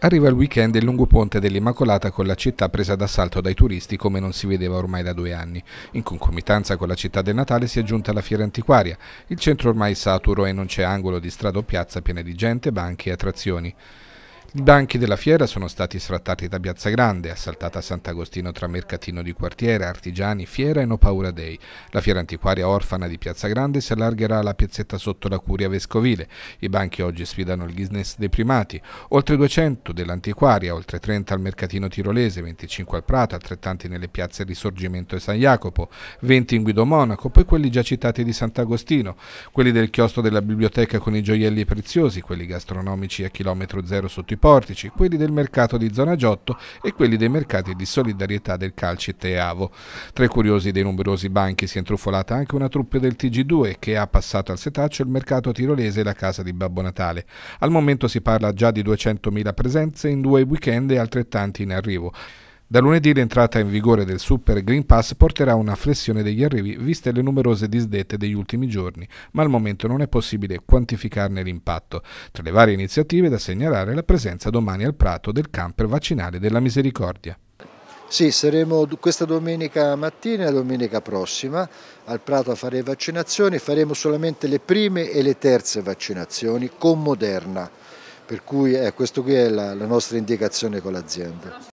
Arriva il weekend e il lungo ponte dell'Immacolata con la città presa d'assalto dai turisti come non si vedeva ormai da due anni. In concomitanza con la città del Natale si è giunta la fiera antiquaria. Il centro ormai saturo e non c'è angolo di strada o piazza piena di gente, banchi e attrazioni. I banchi della fiera sono stati sfrattati da Piazza Grande, assaltata a Sant'Agostino tra mercatino di quartiere, artigiani, fiera e No Paura dei. La fiera antiquaria orfana di Piazza Grande si allargherà alla piazzetta sotto la curia vescovile. I banchi oggi sfidano il business dei primati. Oltre 200 dell'antiquaria, oltre 30 al mercatino tirolese, 25 al Prato, altrettanti nelle piazze Risorgimento e San Jacopo, 20 in Guido Monaco, poi quelli già citati di Sant'Agostino, quelli del chiostro della biblioteca con i gioielli preziosi, quelli gastronomici a chilometro zero sotto i sui portici, quelli del mercato di Zona Giotto e quelli dei mercati di solidarietà del Calcite e Avo. Tra i curiosi dei numerosi banchi si è intrufolata anche una truppe del TG2 che ha passato al setaccio il mercato tirolese e la casa di Babbo Natale. Al momento si parla già di 200.000 presenze in due weekend e altrettanti in arrivo. Da lunedì l'entrata in vigore del Super Green Pass porterà una flessione degli arrivi viste le numerose disdette degli ultimi giorni, ma al momento non è possibile quantificarne l'impatto. Tra le varie iniziative da segnalare la presenza domani al Prato del camper vaccinale della Misericordia. Sì, saremo questa domenica mattina e domenica prossima al Prato a fare vaccinazioni, faremo solamente le prime e le terze vaccinazioni con Moderna, per cui eh, questa qui è la, la nostra indicazione con l'azienda.